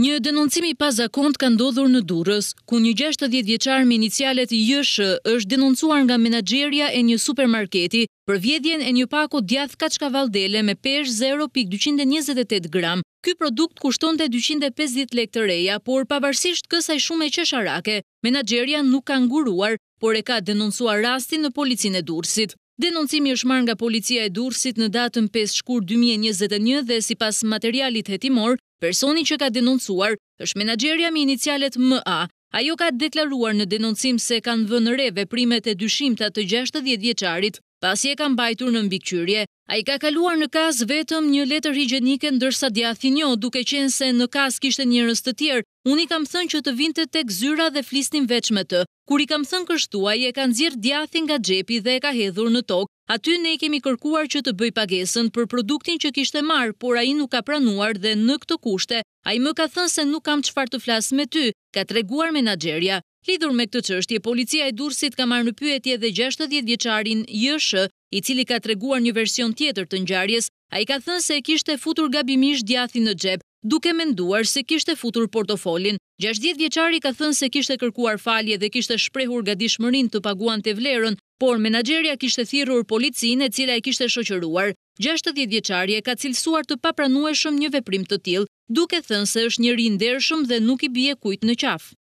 Një denoncimi pa zakont ka ndodhur në durës, ku një 60 vjeqar me inicialet Jëshë është denoncuar nga menagjeria e një supermarketi për vjedhjen e një pako djath kachka valdele me pesh 0.228 gram. Ky produkt kushton të 250 lek të reja, por pavarsisht kësaj shume qesharake, menagjeria nuk ka nguruar, por e ka denoncuar rastin në policin e durësit. Denoncimi është marrë nga policia e durësit në datën 5 shkur 2021 dhe si pas materialit hetimor, Personi që ka denoncuar është menagjerja me inicialet M.A. Ajo ka deklaruar në denoncim se kanë vënëreve primet e dyshimta të 60 vjeqarit pasi e kam bajtur në mbikqyrje. A i ka kaluar në kas vetëm një letër higjenike ndërsa dja jo, duke qenë se në kas kishte njërës të tjerë, unë i kam thënë që të vinte tek zyra dhe flisnim veç me të. Kur i kam thënë kështuaj, e kanë zirë dja nga gjepi dhe e ka hedhur në tokë. Aty ne i kemi kërkuar që të bëj pagesën për produktin që kishte marë, por a i nuk ka pranuar dhe në këtë kushte, a i më ka thënë se nuk kam qëfar të flasë me ty, ka treguar menageria. Lidhur me këtë qështje, policia e dursit ka marrë në pyetje dhe 60 vjeqarin jëshë, i cili ka treguar një version tjetër të njarjes, a i ka thënë se e kishte futur gabimish djathi në gjep, duke menduar se kishte futur portofolin. 60 vjeqari ka thënë se kishte kërkuar falje dhe kishte shprehur ga dishmërin të paguan të vlerën, por menagerja kishte thirur policin e cila e kishte shoqëruar. 60 vjeqari e ka cilësuar të papranueshëm një veprim të til, duke thënë se është një rinderëshëm dhe nuk i bje kujt në qafë.